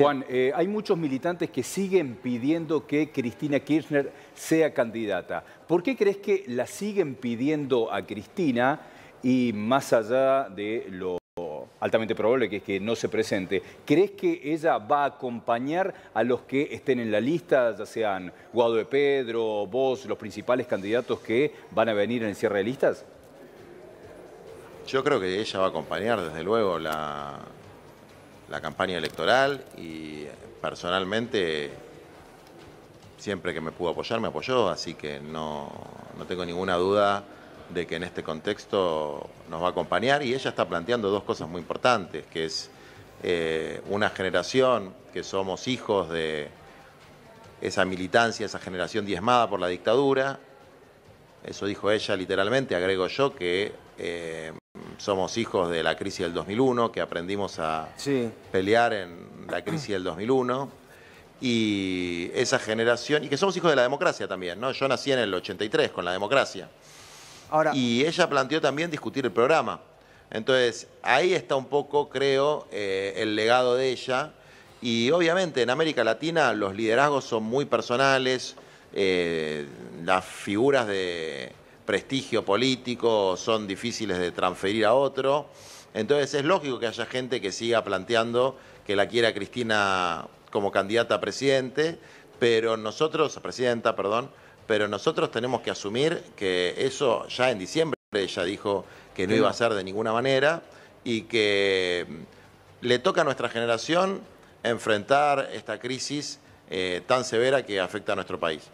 Juan, eh, hay muchos militantes que siguen pidiendo que Cristina Kirchner sea candidata. ¿Por qué crees que la siguen pidiendo a Cristina y más allá de lo altamente probable que es que no se presente, ¿crees que ella va a acompañar a los que estén en la lista, ya sean Guado de Pedro, vos, los principales candidatos que van a venir en el cierre de listas? Yo creo que ella va a acompañar, desde luego, la, la campaña electoral y personalmente siempre que me pudo apoyar me apoyó, así que no, tengo ninguna duda de que en este contexto nos va a acompañar y ella está planteando dos cosas muy importantes, que es eh, una generación que somos hijos de esa militancia, esa generación diezmada por la dictadura, eso dijo ella literalmente, agrego yo que eh, somos hijos de la crisis del 2001, que aprendimos a pelear en la crisis del 2001. Y esa generación, y que somos hijos de la democracia también, ¿no? Yo nací en el 83 con la democracia. Ahora, y ella planteó también discutir el programa. Entonces, ahí está un poco, creo, eh, el legado de ella. Y obviamente en América Latina los liderazgos son muy personales, eh, las figuras de, prestigio político, son difíciles de transferir a otro. Entonces es lógico que haya gente que siga planteando que la quiera Cristina como candidata a presidente, pero nosotros, presidenta, perdón, pero nosotros tenemos que asumir que eso ya en diciembre ella dijo que no iba a ser de ninguna manera y que mm, le toca a nuestra generación enfrentar esta crisis eh, tan severa que afecta a nuestro país.